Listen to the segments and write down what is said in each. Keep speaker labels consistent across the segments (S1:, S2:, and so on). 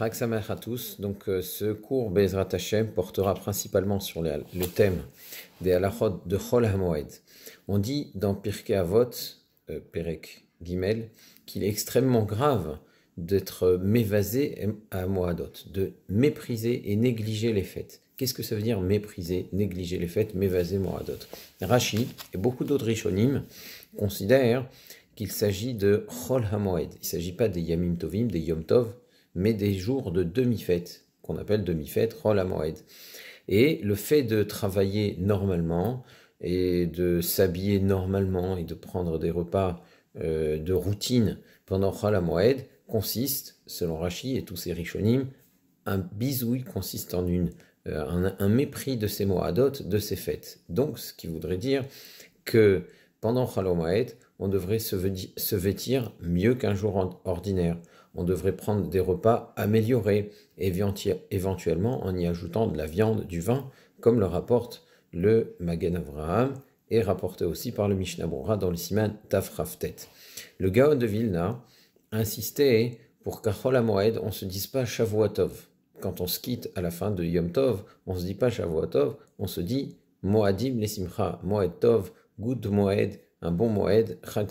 S1: à tous. Donc, euh, ce cours Bezrat Hashem portera principalement sur le thème des halachot de Chol HaMoed. On dit dans Pirkei Avot, euh, Gimel, qu'il est extrêmement grave d'être mévasé à Moadot, de mépriser et négliger les fêtes. Qu'est-ce que ça veut dire mépriser, négliger les fêtes, mévaser Moadot Rashi et beaucoup d'autres Rishonim considèrent qu'il s'agit de Chol HaMoed. Il ne s'agit pas des Yamim Tovim, des Yom Tov, mais des jours de demi-fête, qu'on appelle demi-fête Roll Et le fait de travailler normalement et de s'habiller normalement et de prendre des repas euh, de routine pendant Roll consiste, selon Rachi et tous ses richonim, un bisouille consiste en euh, un, mépris de ces Moadot, de ces fêtes. Donc, ce qui voudrait dire que pendant ha-moed, on devrait se, vêtir mieux qu'un jour ordinaire on devrait prendre des repas améliorés, et éventuellement en y ajoutant de la viande, du vin, comme le rapporte le Magen Avraham et rapporté aussi par le Mishnah Brura dans le Siman Tafraftet. Le Gaon de Vilna insistait pour la Moed, on se dise pas Shavuotov. Quand on se quitte à la fin de Yom Tov, on se dit pas Shavuotov, on se dit Moadim Lesimcha, Moed Tov, Good Moed, un bon Moed, Chag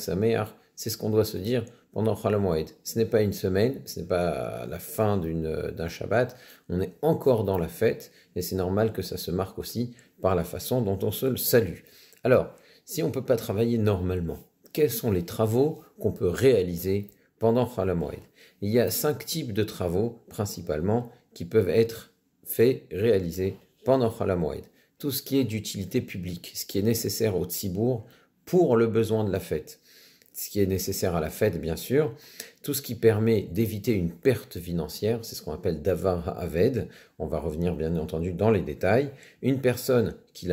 S1: C'est ce qu'on doit se dire pendant Moed. Ce n'est pas une semaine, ce n'est pas la fin d'un Shabbat, on est encore dans la fête, et c'est normal que ça se marque aussi par la façon dont on se salue. Alors, si on ne peut pas travailler normalement, quels sont les travaux qu'on peut réaliser pendant Moed Il y a cinq types de travaux, principalement, qui peuvent être faits, réalisés pendant Moed. Tout ce qui est d'utilité publique, ce qui est nécessaire au Tzibourg pour le besoin de la fête ce qui est nécessaire à la fête, bien sûr, tout ce qui permet d'éviter une perte financière, c'est ce qu'on appelle davar aved, on va revenir bien entendu dans les détails, une personne qui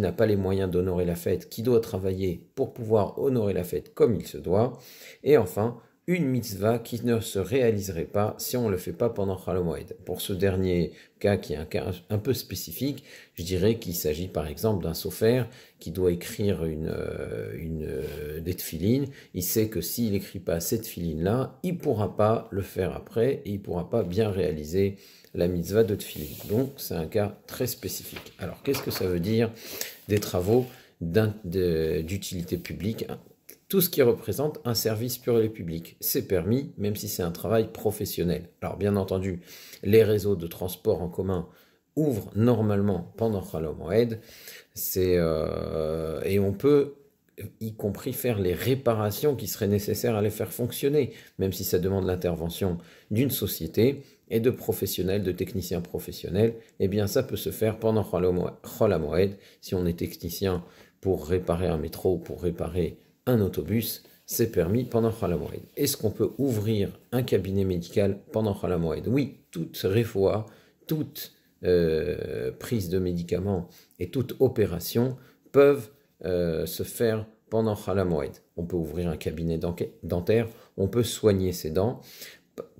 S1: n'a pas les moyens d'honorer la fête, qui doit travailler pour pouvoir honorer la fête comme il se doit, et enfin, une mitzvah qui ne se réaliserait pas si on ne le fait pas pendant Chalomoïd. Pour ce dernier cas, qui est un cas un peu spécifique, je dirais qu'il s'agit par exemple d'un sofer qui doit écrire une, euh, une, euh, des tefilines. Il sait que s'il n'écrit pas cette filine-là, il ne pourra pas le faire après et il ne pourra pas bien réaliser la mitzvah de tefilin. Donc c'est un cas très spécifique. Alors qu'est-ce que ça veut dire des travaux d'utilité publique tout ce qui représente un service pur et public. C'est permis, même si c'est un travail professionnel. Alors bien entendu, les réseaux de transport en commun ouvrent normalement pendant Khalom Moed, euh, et on peut y compris faire les réparations qui seraient nécessaires à les faire fonctionner, même si ça demande l'intervention d'une société et de professionnels, de techniciens professionnels, eh bien ça peut se faire pendant Chol si on est technicien pour réparer un métro, pour réparer un autobus, c'est permis pendant Khalamoued. Est-ce qu'on peut ouvrir un cabinet médical pendant Khalamoued Oui, toute réfoua, toute euh, prise de médicaments et toute opération peuvent euh, se faire pendant Khalamoued. On peut ouvrir un cabinet dentaire, on peut soigner ses dents.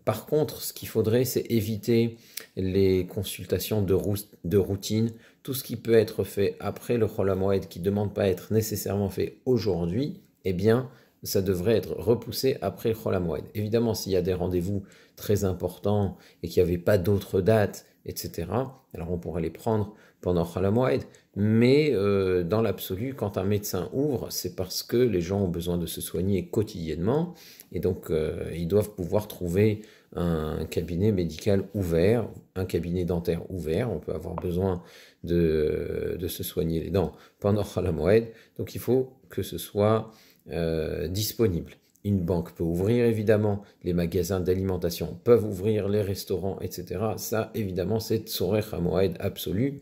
S1: Par contre, ce qu'il faudrait, c'est éviter les consultations de, routine, tout ce qui peut être fait après le Khalamoued qui ne demande pas à être nécessairement fait aujourd'hui, eh bien, ça devrait être repoussé après Cholamoued. Évidemment, s'il y a des rendez-vous très importants et qu'il n'y avait pas d'autres dates, etc., alors on pourrait les prendre pendant Cholamoued. Mais euh, dans l'absolu, quand un médecin ouvre, c'est parce que les gens ont besoin de se soigner quotidiennement et donc euh, ils doivent pouvoir trouver un cabinet médical ouvert, un cabinet dentaire ouvert. On peut avoir besoin de, se soigner les dents pendant Cholamoued. Donc il faut que ce soit euh, disponible. Une banque peut ouvrir évidemment, les magasins d'alimentation peuvent ouvrir, les restaurants, etc. Ça, évidemment, c'est Tsorech Hamoed absolu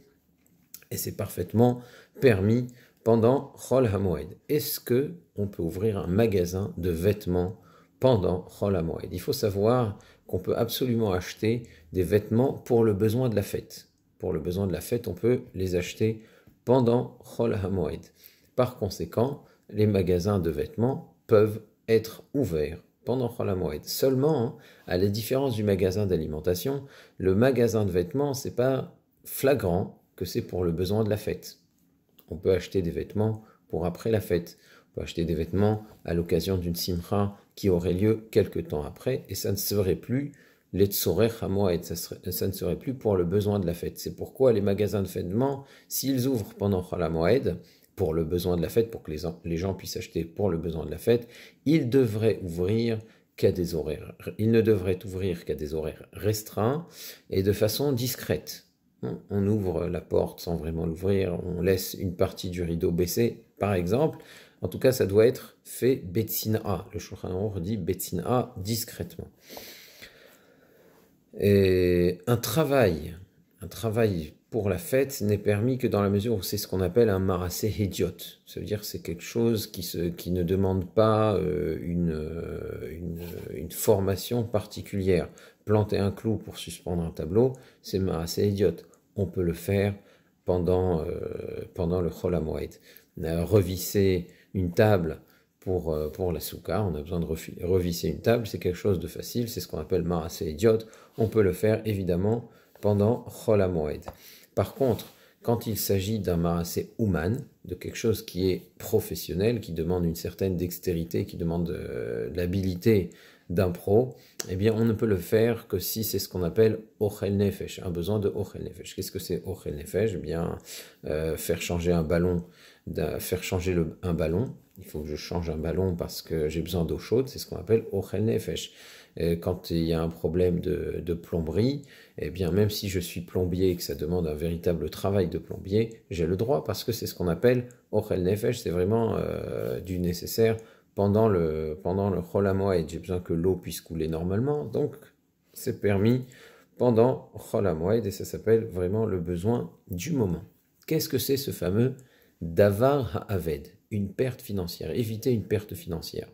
S1: et c'est parfaitement permis pendant Chol Hamoed. Est-ce que on peut ouvrir un magasin de vêtements pendant Chol Hamoed Il faut savoir qu'on peut absolument acheter des vêtements pour le besoin de la fête. Pour le besoin de la fête, on peut les acheter pendant Chol Hamoed. Par conséquent, les magasins de vêtements peuvent être ouverts pendant moed. Seulement, à la différence du magasin d'alimentation, le magasin de vêtements, n'est pas flagrant que c'est pour le besoin de la fête. On peut acheter des vêtements pour après la fête. On peut acheter des vêtements à l'occasion d'une simcha qui aurait lieu quelque temps après, et ça ne serait plus les Hamoed, ça ne serait plus pour le besoin de la fête. C'est pourquoi les magasins de vêtements, s'ils ouvrent pendant moède, pour le besoin de la fête, pour que les, gens puissent acheter pour le besoin de la fête, il devrait ouvrir qu'à des horaires. Il ne devrait ouvrir qu'à des horaires restreints et de façon discrète. Hein, on ouvre la porte sans vraiment l'ouvrir, on laisse une partie du rideau baissé, par exemple. En tout cas, ça doit être fait betsina. Le Shulchan redit dit betsina discrètement. Et un travail, un travail pour la fête n'est permis que dans la mesure où c'est ce qu'on appelle un marassé idiote Ça veut dire que c'est quelque chose qui, qui ne demande pas euh, euh, euh, une, formation particulière. Planter un clou pour suspendre un tableau, c'est marassé idiote On peut le faire pendant, pendant le kholamoued ». Revisser une table pour, pour la souka, on a besoin de revisser une table, c'est quelque chose de facile, c'est ce qu'on appelle marassé idiote On peut le faire évidemment pendant kholamoued ». Par contre, quand il s'agit d'un marassé human, de quelque chose qui est professionnel, qui demande une certaine dextérité, qui demande euh, l'habilité d'un pro, eh bien on ne peut le faire que si c'est ce qu'on appelle ochel nefesh, un besoin de ochel Qu'est-ce que c'est ochel nefesh eh bien euh, faire changer un ballon, faire changer un ballon. Il faut que je change un ballon parce que j'ai besoin d'eau chaude, c'est ce qu'on appelle ochel nefesh. Euh, quand il y a un problème de, plomberie, eh bien, même si je suis plombier et que ça demande un véritable travail de plombier, j'ai le droit parce que c'est ce qu'on appelle Orel oh, Nefesh, c'est vraiment euh, du nécessaire pendant le, pendant le et J'ai besoin que l'eau puisse couler normalement, donc c'est permis pendant Cholamoed et ça s'appelle vraiment le besoin du moment. Qu'est-ce que c'est ce fameux Davar Ha'aved une perte financière, éviter une perte financière.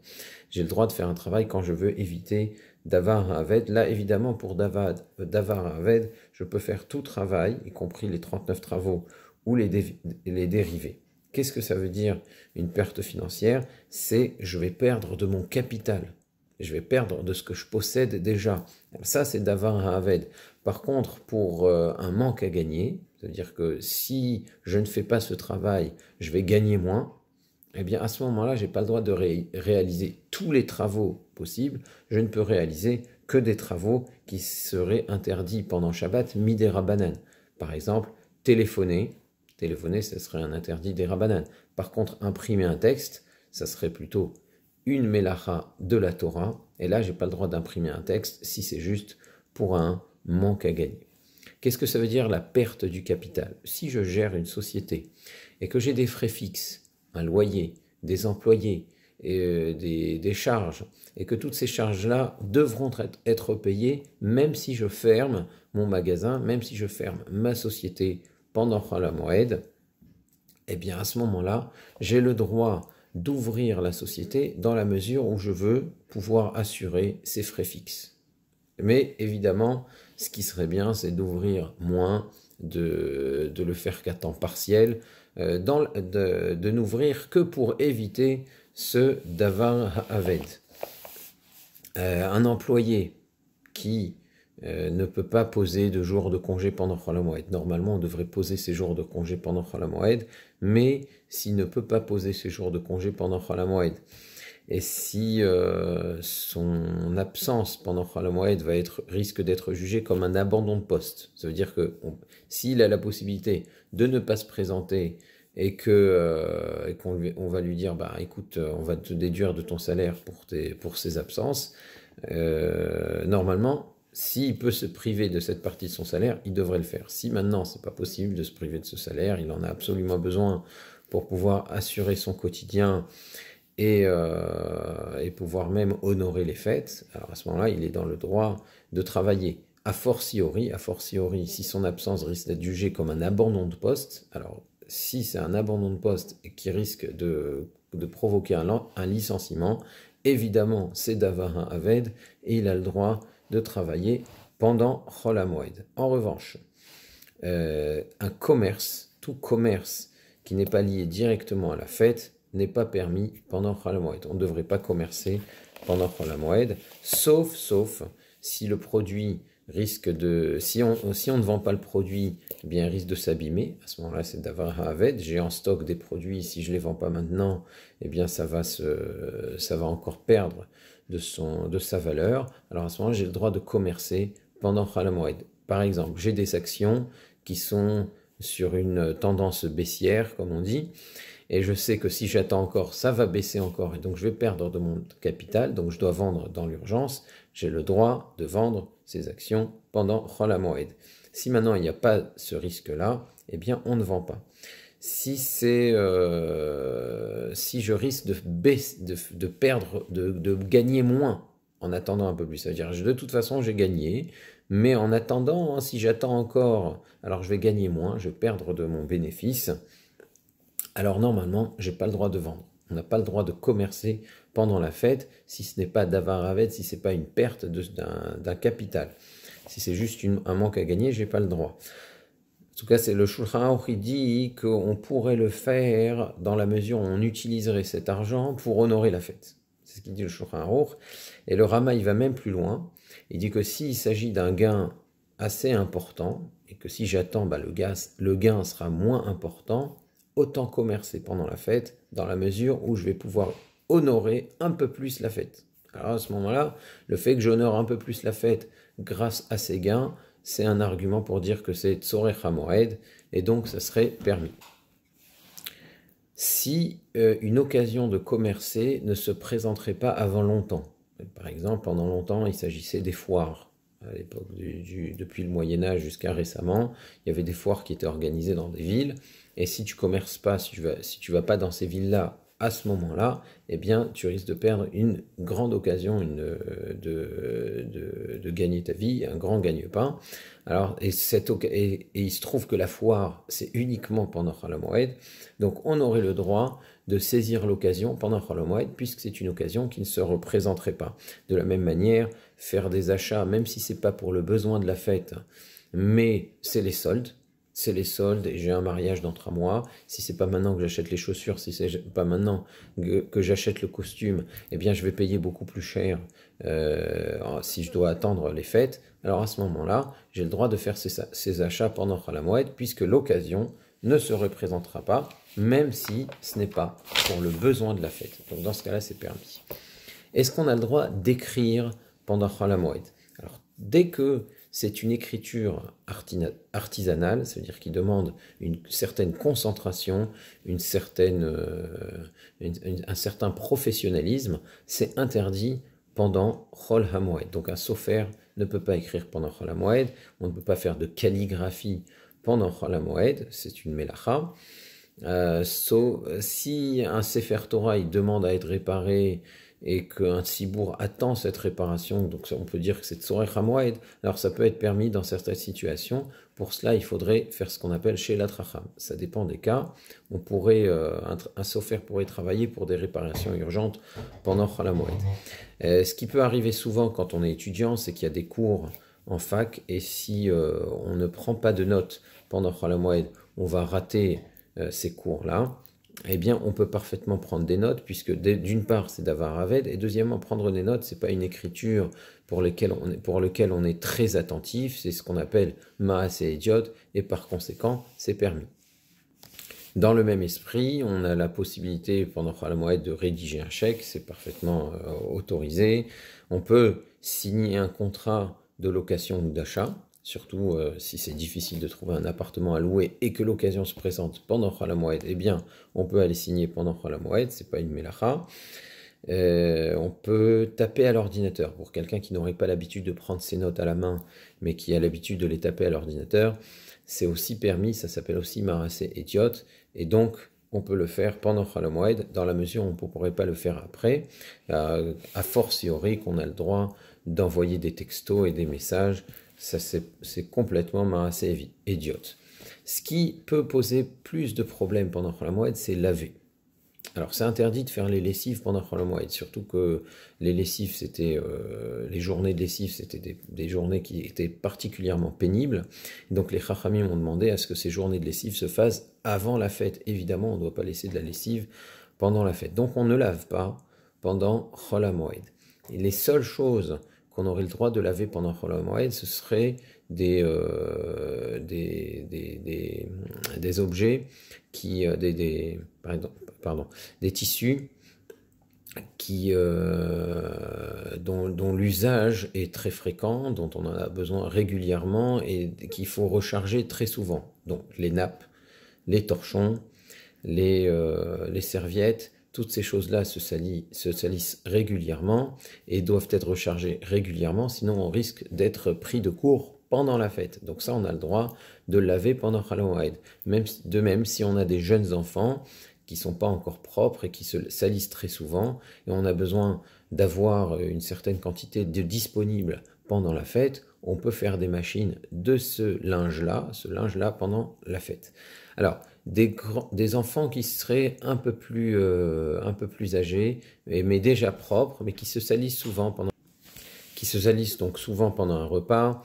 S1: J'ai le droit de faire un travail quand je veux éviter d'avoir un Aved. Là, évidemment, pour d'avoir à euh, Aved, je peux faire tout travail, y compris les 39 travaux ou les, les dérivés. Qu'est-ce que ça veut dire une perte financière C'est je vais perdre de mon capital. Je vais perdre de ce que je possède déjà. Ça, c'est d'avoir à Aved. Par contre, pour euh, un manque à gagner, c'est-à-dire que si je ne fais pas ce travail, je vais gagner moins eh bien à ce moment-là, je n'ai pas le droit de réaliser tous les travaux possibles. Je ne peux réaliser que des travaux qui seraient interdits pendant Shabbat, des Rabbanan. Par exemple, téléphoner. Téléphoner, ça serait un interdit des Rabanan. Par contre, imprimer un texte, ça serait plutôt une mélacha de la Torah. Et là, je n'ai pas le droit d'imprimer un texte si c'est juste pour un manque à gagner. Qu'est-ce que ça veut dire la perte du capital Si je gère une société et que j'ai des frais fixes un loyer, des employés, et euh, des, charges, et que toutes ces charges-là devront être payées même si je ferme mon magasin, même si je ferme ma société pendant la Moed, eh bien à ce moment-là, j'ai le droit d'ouvrir la société dans la mesure où je veux pouvoir assurer ces frais fixes. Mais évidemment, ce qui serait bien, c'est d'ouvrir moins, de, de le faire qu'à temps partiel, euh, de, n'ouvrir que pour éviter ce davar aved. Euh, un employé qui euh, ne peut pas poser de jours de congé pendant Moed. Normalement, on devrait poser ses jours de congé pendant Moed, mais s'il ne peut pas poser ses jours de congé pendant Moed, et si euh, son absence pendant mois va être, risque d'être jugée comme un abandon de poste. Ça veut dire que s'il a la possibilité de ne pas se présenter et que euh, qu'on on va lui dire bah écoute euh, on va te déduire de ton salaire pour tes pour ses absences normalement s'il peut se priver de cette partie de son salaire il devrait le faire si maintenant c'est pas possible de se priver de ce salaire il en a absolument besoin pour pouvoir assurer son quotidien euh, et, pouvoir même honorer les fêtes, alors à ce moment-là, il est dans le droit de travailler. A fortiori, a fortiori, si son absence risque d'être jugée comme un abandon de poste, alors si c'est un abandon de poste qui risque de, provoquer un, licenciement, évidemment, c'est d'avoir Aved et il a le droit de travailler pendant Cholamoued. En revanche, euh, un commerce, tout commerce qui n'est pas lié directement à la fête, n'est pas permis pendant Khalamoued. On ne devrait pas commercer pendant moed sauf, sauf si le produit risque de... Si on, si on ne vend pas le produit, eh bien, il risque de s'abîmer. À ce moment-là, c'est d'avoir Haved. J'ai en stock des produits, si je ne les vends pas maintenant, eh bien, ça va, se, ça va encore perdre de, son, de sa valeur. Alors à ce moment-là, j'ai le droit de commercer pendant moed Par exemple, j'ai des actions qui sont sur une tendance baissière, comme on dit, et je sais que si j'attends encore, ça va baisser encore, et donc je vais perdre de mon capital, donc je dois vendre dans l'urgence, j'ai le droit de vendre ces actions pendant Kholamoed. Si maintenant il n'y a pas ce risque-là, eh bien on ne vend pas. Si c'est euh, si je risque de, perdre, de, gagner moins en attendant un peu plus. C'est-à-dire, de toute façon, j'ai gagné, mais en attendant, hein, si j'attends encore, alors je vais gagner moins, je vais perdre de mon bénéfice, alors normalement, j'ai pas le droit de vendre. On n'a pas le droit de commercer pendant la fête si ce n'est pas d'avaravet, si ce n'est pas une perte d'un capital. Si c'est juste un manque à gagner, j'ai pas le droit. En tout cas, c'est le Shulchan qui dit qu'on pourrait le faire dans la mesure où on utiliserait cet argent pour honorer la fête. C'est ce qu'il dit le Shulchan Et le Rama, il va même plus loin. Il dit que s'il s'agit d'un gain assez important, et que si j'attends, bah, le, le gain sera moins important, autant commercer pendant la fête, dans la mesure où je vais pouvoir honorer un peu plus la fête. Alors à ce moment-là, le fait que j'honore un peu plus la fête grâce à ces gains, c'est un argument pour dire que c'est Tzorech Hamoed, et donc ça serait permis. Si euh, une occasion de commercer ne se présenterait pas avant longtemps, par exemple pendant longtemps il s'agissait des foires, à l'époque depuis le Moyen Âge jusqu'à récemment, il y avait des foires qui étaient organisées dans des villes, et si tu commerces pas, si tu vas, si tu vas pas dans ces villes-là à ce moment-là, eh bien, tu risques de perdre une grande occasion une, euh, de, de, gagner ta vie, un grand gagne-pain. Alors, et, et, il se trouve que la foire, c'est uniquement pendant Khalamoued, donc on aurait le droit de saisir l'occasion pendant Khalamoued, puisque c'est une occasion qui ne se représenterait pas. De la même manière, faire des achats, même si c'est pas pour le besoin de la fête, mais c'est les soldes, c'est les soldes et j'ai un mariage dans trois mois. Si c'est pas maintenant que j'achète les chaussures, si c'est pas maintenant que, j'achète le costume, eh bien je vais payer beaucoup plus cher euh, si je dois attendre les fêtes. Alors à ce moment-là, j'ai le droit de faire ces, achats pendant la Moued puisque l'occasion ne se représentera pas, même si ce n'est pas pour le besoin de la fête. Donc dans ce cas-là, c'est permis. Est-ce qu'on a le droit d'écrire pendant la Moued Alors dès que c'est une écriture artisanale, c'est-à-dire qui demande une certaine concentration, une certaine, euh, un certain professionnalisme. C'est interdit pendant Chol Hamoed. Donc un sofer ne peut pas écrire pendant Chol Hamoed, on ne peut pas faire de calligraphie pendant Chol Hamoed, c'est une melacha. Euh, si un Sefer Torah demande à être réparé et qu'un cibour attend cette réparation, donc on peut dire que c'est de Hamoed, alors ça peut être permis dans certaines situations. Pour cela, il faudrait faire ce qu'on appelle chez la Ça dépend des cas. On pourrait, euh, un, un pourrait travailler pour des réparations urgentes pendant Chalamoued. Euh, ce qui peut arriver souvent quand on est étudiant, c'est qu'il y a des cours en fac, et si euh, on ne prend pas de notes pendant Chalamoued, on va rater ces cours-là eh bien, on peut parfaitement prendre des notes, puisque d'une part, c'est d'avoir Aved, et deuxièmement, prendre des notes, ce n'est pas une écriture pour, laquelle on est très attentif, c'est ce qu'on appelle maas et idiot, et par conséquent, c'est permis. Dans le même esprit, on a la possibilité pendant la moitié de rédiger un chèque, c'est parfaitement euh, autorisé. On peut signer un contrat de location ou d'achat. Surtout euh, si c'est difficile de trouver un appartement à louer et que l'occasion se présente pendant Moued, eh bien, on peut aller signer pendant Ce n'est pas une mélacha. Euh, on peut taper à l'ordinateur. Pour quelqu'un qui n'aurait pas l'habitude de prendre ses notes à la main, mais qui a l'habitude de les taper à l'ordinateur, c'est aussi permis, ça s'appelle aussi marassé Etiot, et donc on peut le faire pendant Moued, dans la mesure où on ne pourrait pas le faire après. Euh, à, à force théorique, on a le droit d'envoyer des textos et des messages ça, c'est complètement assez idiote. Ce qui peut poser plus de problèmes pendant Khalamoued, c'est laver. Alors, c'est interdit de faire les lessives pendant et surtout que les lessives, c'était. Euh, les journées de lessives c'était des, journées qui étaient particulièrement pénibles. Donc, les chachamim ont demandé à ce que ces journées de lessive se fassent avant la fête. Évidemment, on ne doit pas laisser de la lessive pendant la fête. Donc, on ne lave pas pendant Khalamoued. Et les seules choses qu'on aurait le droit de laver pendant Holomoed, ce serait euh, des, des, objets qui, euh, des, des, des tissus qui, euh, dont, l'usage est très fréquent, dont on en a besoin régulièrement et qu'il faut recharger très souvent. Donc les nappes, les torchons, les, les serviettes, toutes ces choses-là se, salissent régulièrement et doivent être rechargées régulièrement, sinon on risque d'être pris de court pendant la fête. Donc ça, on a le droit de laver pendant Halloween. Même, de même, si on a des jeunes enfants qui sont pas encore propres et qui se salissent très souvent, et on a besoin d'avoir une certaine quantité de disponible pendant la fête, on peut faire des machines de ce linge-là, ce linge-là pendant la fête. Alors, des, des enfants qui seraient un peu plus, euh, un peu plus âgés, mais, mais, déjà propres, mais qui se salissent souvent pendant, qui se salissent donc souvent pendant un repas,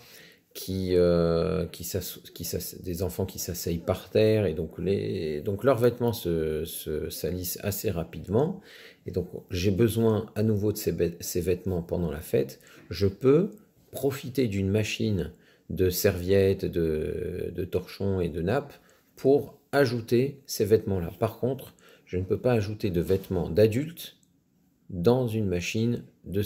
S1: qui, euh, qui, qui des enfants qui s'asseyent par terre et donc les, donc leurs vêtements se, salissent assez rapidement. Et donc j'ai besoin à nouveau de ces, ces vêtements pendant la fête. Je peux profiter d'une machine de serviettes, de, de torchons et de nappes pour ajouter ces vêtements-là. Par contre, je ne peux pas ajouter de vêtements d'adultes dans une machine de,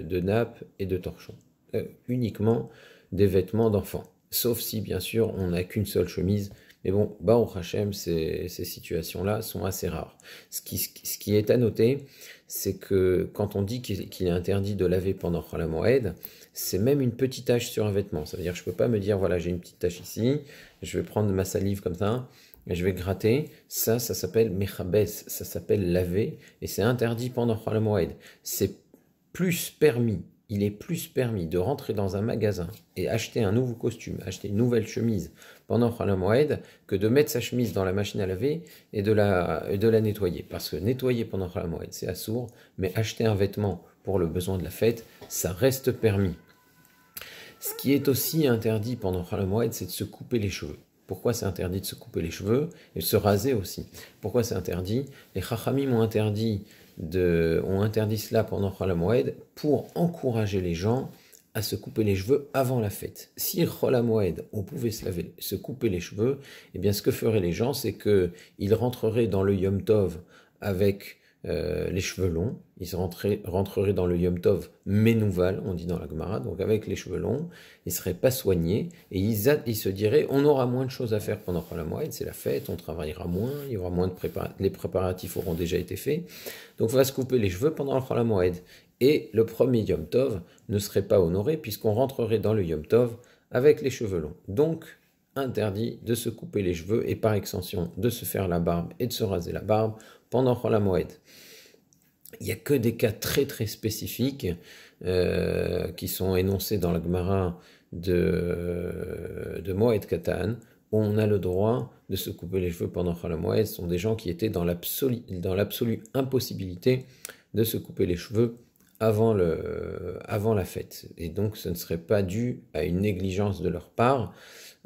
S1: de, nappe et de torchon. Euh, uniquement des vêtements d'enfants. Sauf si, bien sûr, on n'a qu'une seule chemise. Mais bon, bah, au Hachem, ces, ces situations-là sont assez rares. Ce qui, ce qui est à noter, c'est que quand on dit qu'il est interdit de laver pendant la Moed, c'est même une petite tache sur un vêtement. Ça veut dire que je ne peux pas me dire, voilà, j'ai une petite tache ici, je vais prendre ma salive comme ça, je vais gratter. Ça, ça s'appelle mechabes, ça s'appelle laver, et c'est interdit pendant Khalamoued. C'est plus permis, il est plus permis de rentrer dans un magasin et acheter un nouveau costume, acheter une nouvelle chemise pendant Khalamoued, que de mettre sa chemise dans la machine à laver et de la, nettoyer. Parce que nettoyer pendant Khalamoued, c'est assourd, mais acheter un vêtement pour le besoin de la fête, ça reste permis. Ce qui est aussi interdit pendant al-Moed, c'est de se couper les cheveux. Pourquoi c'est interdit de se couper les cheveux et de se raser aussi Pourquoi c'est interdit Les Chachamim ont interdit, de, ont interdit cela pendant oed pour encourager les gens à se couper les cheveux avant la fête. Si moed on pouvait se, laver, se, couper les cheveux, eh bien ce que feraient les gens, c'est qu'ils rentreraient dans le Yom Tov avec euh, les cheveux longs. Ils rentreraient dans le Yom Tov Menouval, on dit dans la Gemara, donc avec les cheveux longs. Ils ne seraient pas soignés et ils, se diraient on aura moins de choses à faire pendant la moed, c'est la fête, on travaillera moins, il y aura moins de préparatifs, les préparatifs auront déjà été faits. Donc on va se couper les cheveux pendant la Moed. Et le premier Yom Tov ne serait pas honoré puisqu'on rentrerait dans le Yom Tov avec les cheveux longs. Donc, interdit de se couper les cheveux et par extension de se faire la barbe et de se raser la barbe pendant la Moed. Il n'y a que des cas très très spécifiques euh, qui sont énoncés dans la Gemara de, de Moed Katan, où on a le droit de se couper les cheveux pendant la Moed. Ce sont des gens qui étaient dans l'absolue impossibilité de se couper les cheveux avant, le, avant la fête. Et donc ce ne serait pas dû à une négligence de leur part.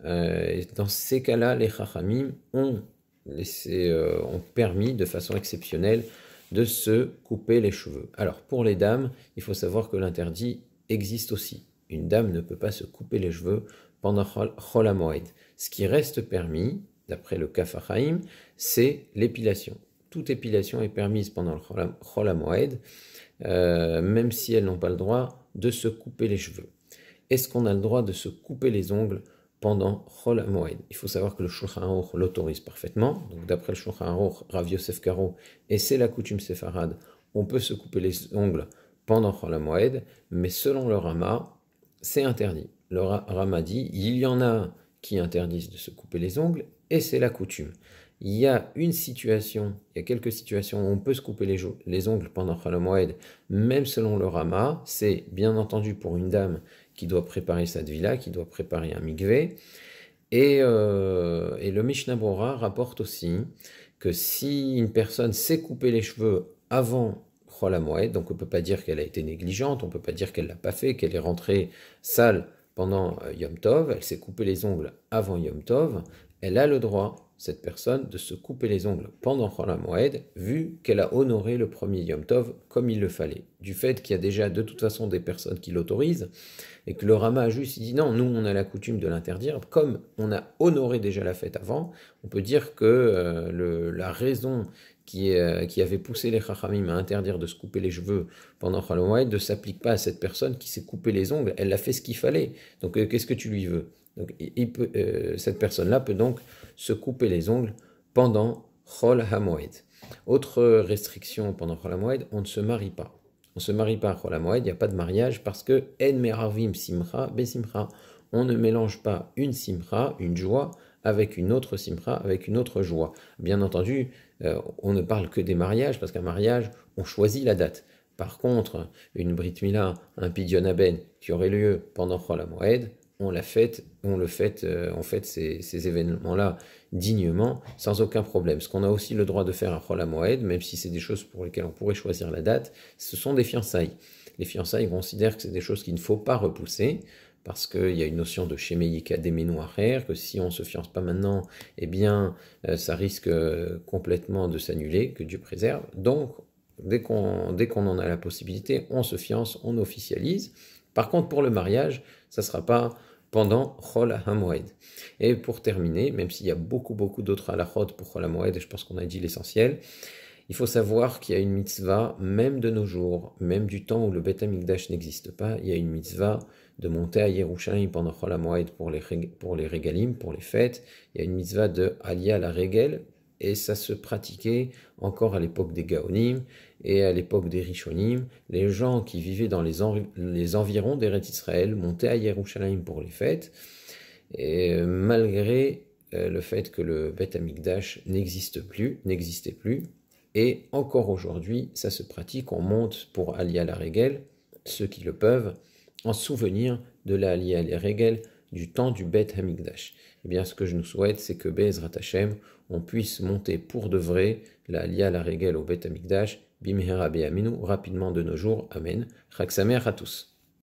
S1: Euh, dans ces cas-là, les Chachamim euh, ont, permis de façon exceptionnelle de se couper les cheveux. Alors, pour les dames, il faut savoir que l'interdit existe aussi. Une dame ne peut pas se couper les cheveux pendant Cholamoed. Ce qui reste permis, d'après le Kafachaim, c'est l'épilation. Toute épilation est permise pendant le Cholamoed, euh, même si elles n'ont pas le droit de se couper les cheveux. Est-ce qu'on a le droit de se couper les ongles pendant Chol Il faut savoir que le Shulchan Aruch l'autorise parfaitement. Donc d'après le Shulchan Aruch, Rav Yosef Karo, et c'est la coutume séfarade, on peut se couper les ongles pendant Chol mais selon le Rama, c'est interdit. Le Rama dit, il y en a qui interdisent de se couper les ongles, et c'est la coutume il y a une situation, il y a quelques situations où on peut se couper les, ongles pendant Oed, même selon le Rama. C'est bien entendu pour une dame qui doit préparer sa villa, qui doit préparer un migvé. Euh, et, le Mishnah Bora rapporte aussi que si une personne s'est coupée les cheveux avant Oed, donc on ne peut pas dire qu'elle a été négligente, on ne peut pas dire qu'elle l'a pas fait, qu'elle est rentrée sale pendant euh, Yom Tov, elle s'est coupée les ongles avant Yom Tov, elle a le droit cette personne de se couper les ongles pendant Chol Moed, vu qu'elle a honoré le premier Yom Tov comme il le fallait. Du fait qu'il y a déjà de toute façon des personnes qui l'autorisent, et que le Rama a juste dit non, nous on a la coutume de l'interdire, comme on a honoré déjà la fête avant, on peut dire que euh, la raison euh, qui, avait poussé les Chachamim à interdire de se couper les cheveux pendant Chol Moed ne s'applique pas à cette personne qui s'est coupé les ongles, elle a fait ce qu'il fallait. Donc euh, qu'est-ce que tu lui veux donc, euh, cette personne-là peut donc se couper les ongles pendant Chol Hamoed. Autre restriction pendant Chol Hamoed, on ne se marie pas. On ne se marie pas à Chol Hamoed, il n'y a pas de mariage parce que En On ne mélange pas une Simra, une joie, avec une autre Simra, avec une autre joie. Bien entendu, euh, on ne parle que des mariages parce qu'un mariage, on choisit la date. Par contre, une Brit Mila, un Pidyon Aben qui aurait lieu pendant Chol Hamoed, on la fête on le fait, euh, on ces, événements-là dignement, sans aucun problème. Ce qu'on a aussi le droit de faire à Chol Moed, même si c'est des choses pour lesquelles on pourrait choisir la date, ce sont des fiançailles. Les fiançailles considèrent que c'est des choses qu'il ne faut pas repousser, parce qu'il y a une notion de des déménoiraire, que si on se fiance pas maintenant, eh bien, euh, ça risque euh, complètement de s'annuler, que Dieu préserve. Donc, dès qu'on qu'on en a la possibilité, on se fiance, on officialise. Par contre, pour le mariage, ça ne sera pas pendant Chol HaMoed. Et pour terminer, même s'il y a beaucoup, beaucoup d'autres halachot pour Chol HaMoed, et je pense qu'on a dit l'essentiel, il faut savoir qu'il y a une mitzvah, même de nos jours, même du temps où le Bet HaMikdash n'existe pas, il y a une mitzvah de monter à Yerushalayim pendant Chol HaMoed pour les, pour les régalim, pour les fêtes, il y a une mitzvah de Aliyah la Régel, et ça se pratiquait encore à l'époque des Gaonim et à l'époque des Rishonim. Les gens qui vivaient dans les, les environs d'Eretz Israël montaient à Yerushalayim pour les fêtes, et euh, malgré euh, le fait que le Beth Amigdash n'existe plus, n'existait plus, et encore aujourd'hui, ça se pratique, on monte pour Aliyah la Régel, ceux qui le peuvent, en souvenir de la la Régel du temps du Beth Hamikdash. Eh bien, ce que je nous souhaite, c'est que Bezrat Hashem, on puisse monter pour de vrai la lia, la régale au Bet Amikdash, Bimhera rapidement de nos jours. Amen. Raksamer à tous.